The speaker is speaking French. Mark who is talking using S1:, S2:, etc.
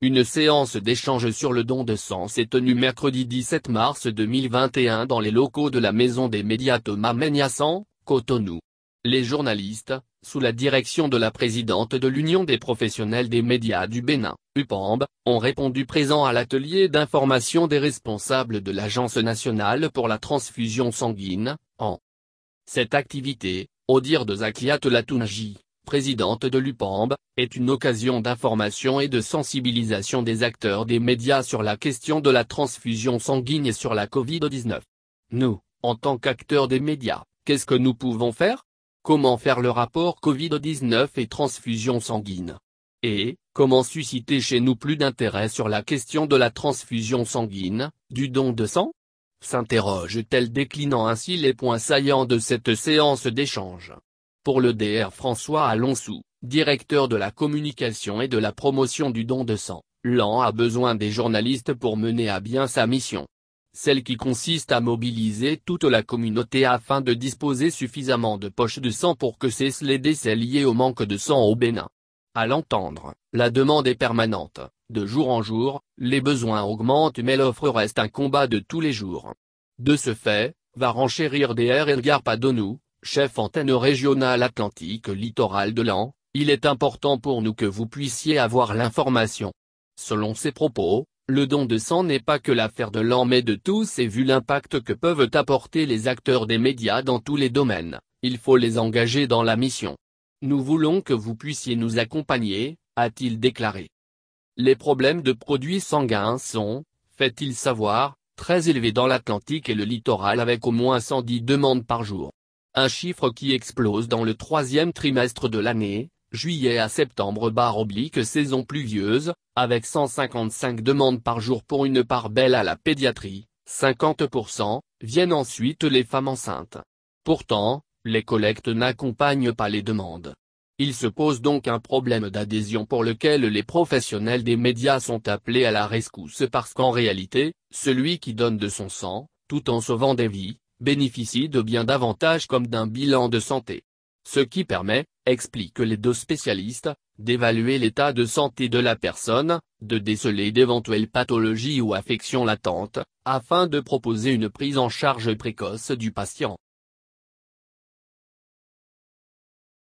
S1: Une séance d'échange sur le don de sang s'est tenue mercredi 17 mars 2021 dans les locaux de la Maison des médias Thomas Méniasan, Cotonou. Les journalistes, sous la direction de la présidente de l'Union des professionnels des médias du Bénin, UPAMB, ont répondu présents à l'atelier d'information des responsables de l'Agence nationale pour la transfusion sanguine, en. Cette activité, au dire de Zakia Latounji présidente de l'UPAMB, est une occasion d'information et de sensibilisation des acteurs des médias sur la question de la transfusion sanguine et sur la Covid-19. Nous, en tant qu'acteurs des médias, qu'est-ce que nous pouvons faire Comment faire le rapport Covid-19 et transfusion sanguine Et, comment susciter chez nous plus d'intérêt sur la question de la transfusion sanguine, du don de sang s'interroge-t-elle déclinant ainsi les points saillants de cette séance d'échange pour le DR François Alonso, directeur de la communication et de la promotion du don de sang, l'AN a besoin des journalistes pour mener à bien sa mission. Celle qui consiste à mobiliser toute la communauté afin de disposer suffisamment de poches de sang pour que cessent les décès liés au manque de sang au Bénin. À l'entendre, la demande est permanente, de jour en jour, les besoins augmentent mais l'offre reste un combat de tous les jours. De ce fait, va renchérir DR Edgar Padonou, chef antenne régionale Atlantique littoral de l'AN, il est important pour nous que vous puissiez avoir l'information. Selon ses propos, le don de sang n'est pas que l'affaire de l'an mais de tous et vu l'impact que peuvent apporter les acteurs des médias dans tous les domaines, il faut les engager dans la mission. Nous voulons que vous puissiez nous accompagner, a-t-il déclaré. Les problèmes de produits sanguins sont, fait-il savoir, très élevés dans l'Atlantique et le littoral avec au moins 110 demandes par jour un chiffre qui explose dans le troisième trimestre de l'année, juillet à septembre barre oblique saison pluvieuse, avec 155 demandes par jour pour une part belle à la pédiatrie, 50%, viennent ensuite les femmes enceintes. Pourtant, les collectes n'accompagnent pas les demandes. Il se pose donc un problème d'adhésion pour lequel les professionnels des médias sont appelés à la rescousse parce qu'en réalité, celui qui donne de son sang, tout en sauvant des vies, bénéficie de bien davantage comme d'un bilan de santé. Ce qui permet, explique les deux spécialistes, d'évaluer l'état de santé de la personne, de déceler d'éventuelles pathologies ou affections latentes, afin de proposer une prise en charge précoce du patient.